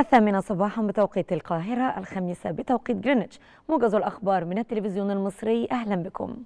الثامنة صباحا بتوقيت القاهرة الخامسة بتوقيت جرينتش موجز الأخبار من التلفزيون المصري أهلا بكم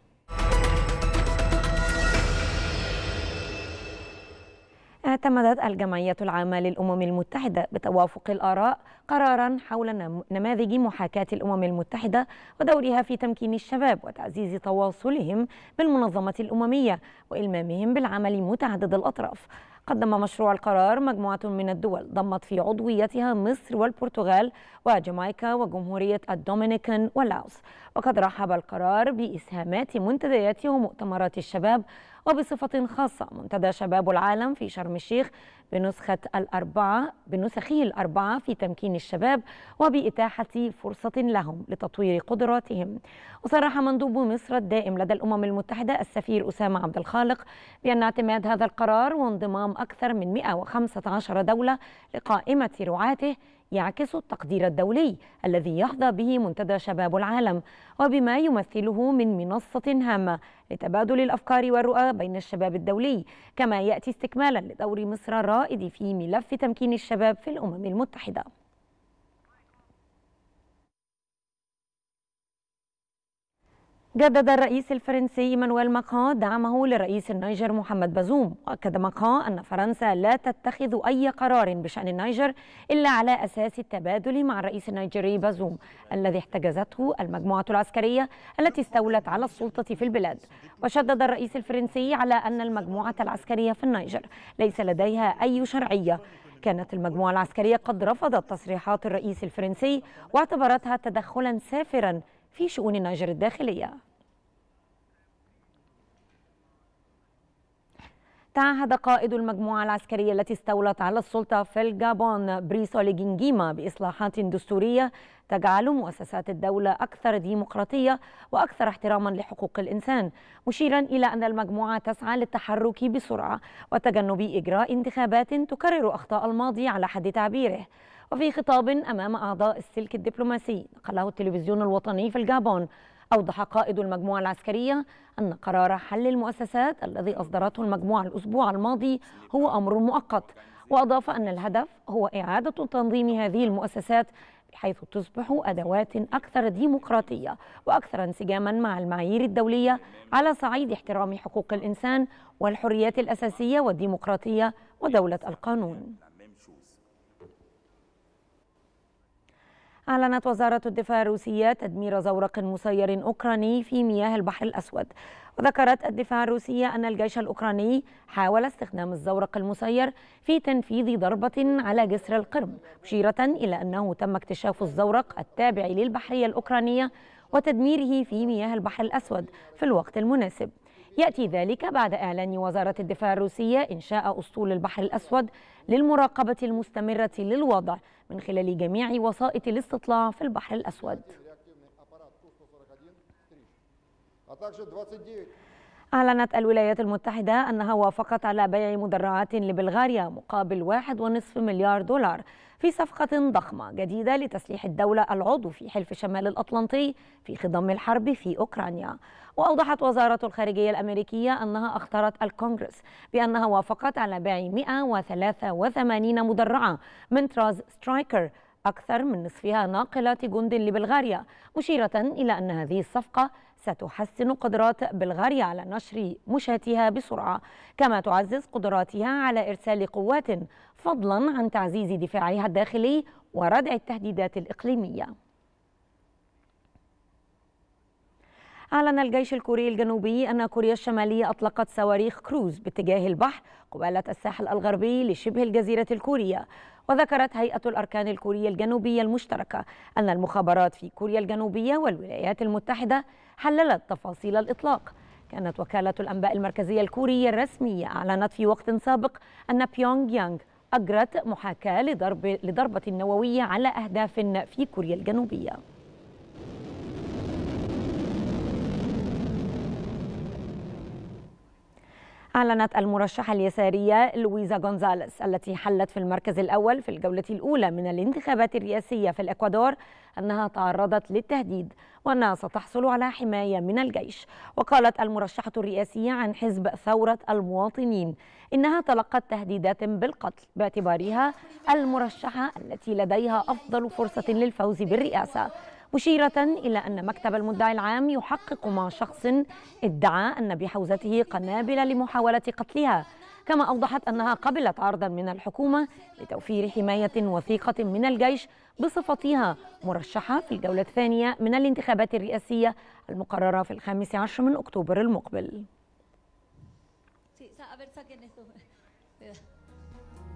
اعتمدت الجمعية العامة للأمم المتحدة بتوافق الآراء قرارا حول نماذج محاكاة الأمم المتحدة ودورها في تمكين الشباب وتعزيز تواصلهم بالمنظمة الأممية وإلمامهم بالعمل متعدد الأطراف قدم مشروع القرار مجموعة من الدول ضمت في عضويتها مصر والبرتغال وجامايكا وجمهورية الدومينيكان ولاوس وقد رحب القرار بإسهامات منتديات ومؤتمرات الشباب وبصفة خاصة منتدى شباب العالم في شرم الشيخ بنسخة الأربعة بنسخه الأربعة في تمكين الشباب وبإتاحة فرصة لهم لتطوير قدراتهم وصرح مندوب مصر الدائم لدى الأمم المتحدة السفير أسامة عبد الخالق بأن اعتماد هذا القرار وانضمام أكثر من 115 دولة لقائمة رعاته يعكس التقدير الدولي الذي يحظى به منتدى شباب العالم وبما يمثله من منصة هامة لتبادل الأفكار والرؤى بين الشباب الدولي كما يأتي استكمالا لدور مصر الرائد في ملف تمكين الشباب في الأمم المتحدة جدد الرئيس الفرنسي مانويل ماكرون دعمه لرئيس النيجر محمد بازوم واكد ماكرون ان فرنسا لا تتخذ اي قرار بشان النيجر الا على اساس التبادل مع الرئيس النيجري بازوم الذي احتجزته المجموعه العسكريه التي استولت على السلطه في البلاد وشدد الرئيس الفرنسي على ان المجموعه العسكريه في النيجر ليس لديها اي شرعيه كانت المجموعة العسكرية قد رفضت تصريحات الرئيس الفرنسي واعتبرتها تدخلا سافرا في شؤون النيجر الداخلية تعهد قائد المجموعة العسكرية التي استولت على السلطة في الجابون بريسولي جنجيما بإصلاحات دستورية تجعل مؤسسات الدولة أكثر ديمقراطية وأكثر احتراما لحقوق الإنسان مشيرا إلى أن المجموعة تسعى للتحرك بسرعة وتجنب إجراء انتخابات تكرر أخطاء الماضي على حد تعبيره وفي خطاب أمام أعضاء السلك الدبلوماسي نقله التلفزيون الوطني في الجابون أوضح قائد المجموعة العسكرية أن قرار حل المؤسسات الذي أصدرته المجموعة الأسبوع الماضي هو أمر مؤقت وأضاف أن الهدف هو إعادة تنظيم هذه المؤسسات بحيث تصبح أدوات أكثر ديمقراطية وأكثر انسجاما مع المعايير الدولية على صعيد احترام حقوق الإنسان والحريات الأساسية والديمقراطية ودولة القانون أعلنت وزارة الدفاع الروسية تدمير زورق مسير أوكراني في مياه البحر الأسود وذكرت الدفاع الروسية أن الجيش الأوكراني حاول استخدام الزورق المسير في تنفيذ ضربة على جسر القرم مشيرة إلى أنه تم اكتشاف الزورق التابع للبحرية الأوكرانية وتدميره في مياه البحر الأسود في الوقت المناسب يأتي ذلك بعد إعلان وزارة الدفاع الروسية إنشاء أسطول البحر الأسود للمراقبة المستمرة للوضع من خلال جميع وسائط الاستطلاع في البحر الأسود أعلنت الولايات المتحدة أنها وافقت على بيع مدرعات لبلغاريا مقابل 1.5 مليار دولار في صفقة ضخمة جديدة لتسليح الدولة العضو في حلف شمال الأطلنطي في خضم الحرب في أوكرانيا وأوضحت وزارة الخارجية الأمريكية أنها أخطرت الكونغرس بأنها وافقت على بيع 183 مدرعة من طراز سترايكر أكثر من نصفها ناقلات جند لبلغاريا مشيرة إلى أن هذه الصفقة ستحسن قدرات بلغاريا على نشر مشاتها بسرعة كما تعزز قدراتها على إرسال قوات فضلا عن تعزيز دفاعها الداخلي وردع التهديدات الإقليمية أعلن الجيش الكوري الجنوبي أن كوريا الشمالية أطلقت صواريخ كروز باتجاه البحر قبالة الساحل الغربي لشبه الجزيرة الكورية وذكرت هيئة الأركان الكورية الجنوبية المشتركة أن المخابرات في كوريا الجنوبية والولايات المتحدة حللت تفاصيل الإطلاق كانت وكالة الأنباء المركزية الكورية الرسمية أعلنت في وقت سابق أن بيونغ يانغ أجرت محاكاة لضرب لضربة نووية على أهداف في كوريا الجنوبية أعلنت المرشحة اليسارية لويزا غونزاليس التي حلت في المركز الأول في الجولة الأولى من الانتخابات الرئاسية في الإكوادور أنها تعرضت للتهديد وأنها ستحصل على حماية من الجيش وقالت المرشحة الرئاسية عن حزب ثورة المواطنين إنها تلقت تهديدات بالقتل باعتبارها المرشحة التي لديها أفضل فرصة للفوز بالرئاسة مشيرة إلى أن مكتب المدعي العام يحقق مع شخص ادعى أن بحوزته قنابل لمحاولة قتلها كما أوضحت أنها قبلت عرضا من الحكومة لتوفير حماية وثيقة من الجيش بصفتها مرشحة في الجولة الثانية من الانتخابات الرئاسية المقررة في الخامس عشر من أكتوبر المقبل.